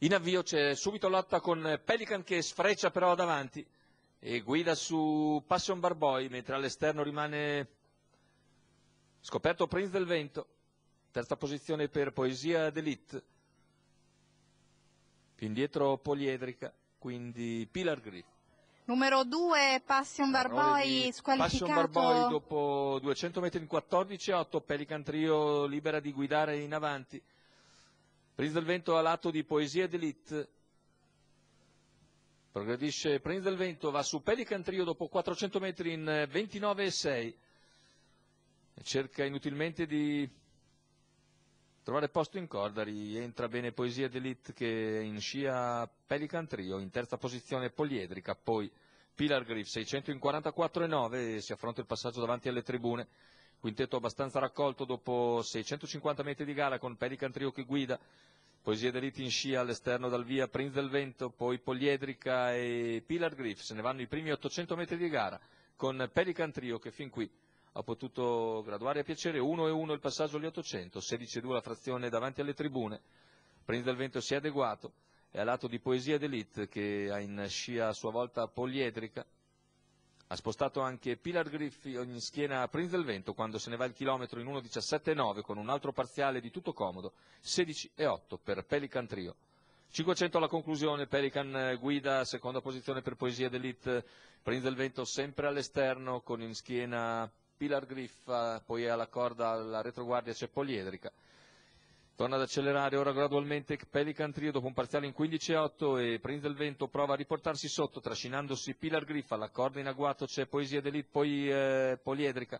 In avvio c'è subito lotta con Pelican che sfreccia però davanti e guida su Passion Barboy mentre all'esterno rimane scoperto Prince del Vento. Terza posizione per Poesia d'Elite. Più indietro Poliedrica, quindi Pilar Griff. Numero 2 Passion Barboy squalificato. Passion Barboy dopo 200 metri in 14 8, Pelican Trio libera di guidare in avanti. Prince del Vento ha di poesia d'élite. Progredisce Prince del Vento, va su Pelican Trio dopo 400 metri in 29,6. Cerca inutilmente di trovare posto in corda, rientra bene Poesia d'Elite che è in scia Pelican Trio, in terza posizione Poliedrica, poi Pilar Griff 644,9 si affronta il passaggio davanti alle tribune quintetto abbastanza raccolto dopo 650 metri di gara con Pelican Trio che guida, Poesia d'Elite in scia all'esterno dal via Prince del Vento, poi Poliedrica e Pilar Griff, se ne vanno i primi 800 metri di gara con Pelican Trio che fin qui ha potuto graduare a piacere 1 1 il passaggio agli 800, 16 2 la frazione davanti alle tribune, Prince del Vento si è adeguato, è a lato di Poesia d'Elite che ha in scia a sua volta Poliedrica, ha spostato anche Pilar Griffi in schiena a Prinz del Vento quando se ne va il chilometro in 1.17.9 con un altro parziale di tutto comodo, 16.8 per Pelican Trio. 500 alla conclusione, Pelican eh, guida, seconda posizione per Poesia d'Elite, Prinz del Vento sempre all'esterno con in schiena Pilar Griffa, poi alla corda alla retroguardia c'è Poliedrica. Torna ad accelerare ora gradualmente Pelican Trio dopo un parziale in 15-8 e Prince del Vento prova a riportarsi sotto trascinandosi Pilar Griffa, la in agguato c'è Poesia d'Elite, poi eh, Poliedrica.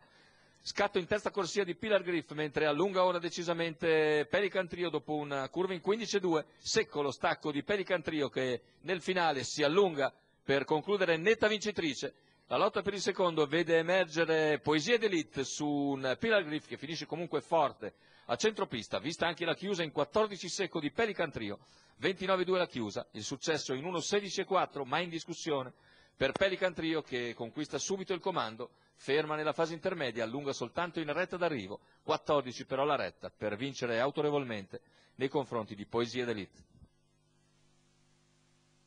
Scatto in terza corsia di Pilar Griff mentre allunga ora decisamente Pelican Trio dopo una curva in 15-2, secco lo stacco di Pelican Trio che nel finale si allunga per concludere netta vincitrice. La lotta per il secondo vede emergere Poesie d'Elite su un Pilar che finisce comunque forte a centropista, vista anche la chiusa in 14 secco di Pelican Trio, 29-2 la chiusa, il successo in 1-16-4 ma in discussione per Pelican Trio che conquista subito il comando, ferma nella fase intermedia, allunga soltanto in retta d'arrivo, 14 però la retta per vincere autorevolmente nei confronti di Poesie d'Elite.